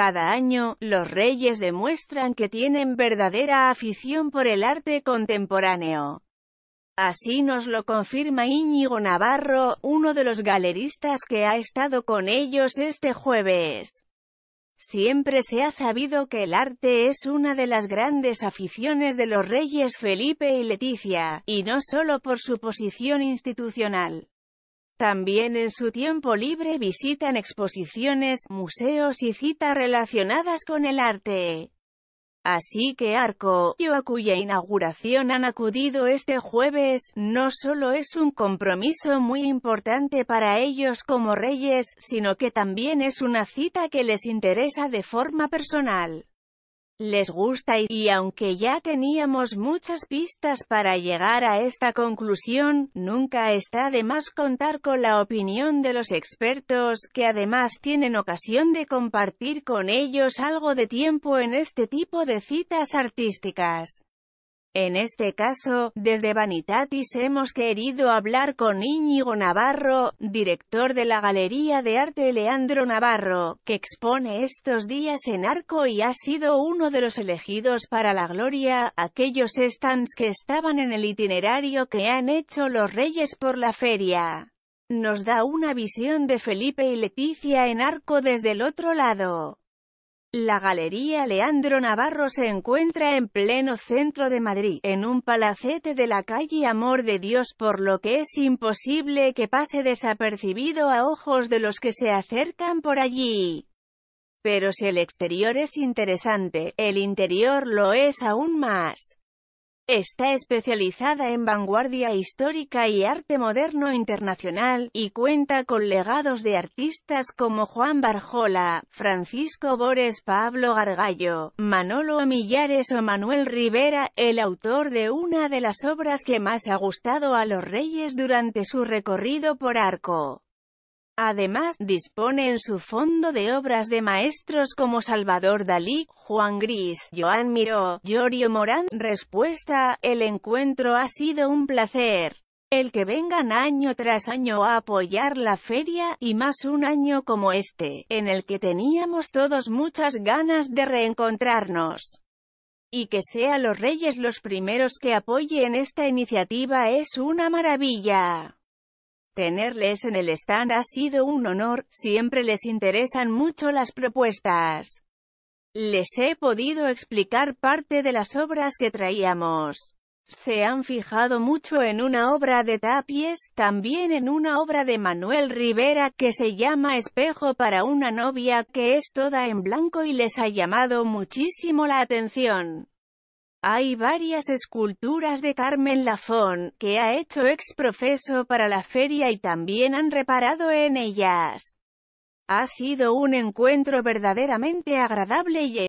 Cada año, los reyes demuestran que tienen verdadera afición por el arte contemporáneo. Así nos lo confirma Íñigo Navarro, uno de los galeristas que ha estado con ellos este jueves. Siempre se ha sabido que el arte es una de las grandes aficiones de los reyes Felipe y Leticia, y no solo por su posición institucional. También en su tiempo libre visitan exposiciones, museos y citas relacionadas con el arte. Así que Arco, a cuya inauguración han acudido este jueves, no solo es un compromiso muy importante para ellos como reyes, sino que también es una cita que les interesa de forma personal les gusta y, aunque ya teníamos muchas pistas para llegar a esta conclusión, nunca está de más contar con la opinión de los expertos, que además tienen ocasión de compartir con ellos algo de tiempo en este tipo de citas artísticas. En este caso, desde Vanitatis hemos querido hablar con Íñigo Navarro, director de la Galería de Arte Leandro Navarro, que expone estos días en Arco y ha sido uno de los elegidos para la gloria, aquellos stands que estaban en el itinerario que han hecho los reyes por la feria. Nos da una visión de Felipe y Leticia en Arco desde el otro lado. La Galería Leandro Navarro se encuentra en pleno centro de Madrid, en un palacete de la calle Amor de Dios por lo que es imposible que pase desapercibido a ojos de los que se acercan por allí. Pero si el exterior es interesante, el interior lo es aún más. Está especializada en vanguardia histórica y arte moderno internacional, y cuenta con legados de artistas como Juan Barjola, Francisco Bores Pablo Gargallo, Manolo Millares o Manuel Rivera, el autor de una de las obras que más ha gustado a los reyes durante su recorrido por Arco. Además, dispone en su fondo de obras de maestros como Salvador Dalí, Juan Gris, Joan Miró, Giorgio Morán. Respuesta, el encuentro ha sido un placer. El que vengan año tras año a apoyar la feria, y más un año como este, en el que teníamos todos muchas ganas de reencontrarnos y que sean los reyes los primeros que apoyen esta iniciativa es una maravilla. Tenerles en el stand ha sido un honor, siempre les interesan mucho las propuestas. Les he podido explicar parte de las obras que traíamos. Se han fijado mucho en una obra de Tapies, también en una obra de Manuel Rivera que se llama Espejo para una novia que es toda en blanco y les ha llamado muchísimo la atención. Hay varias esculturas de Carmen Lafón, que ha hecho ex profeso para la feria y también han reparado en ellas. Ha sido un encuentro verdaderamente agradable y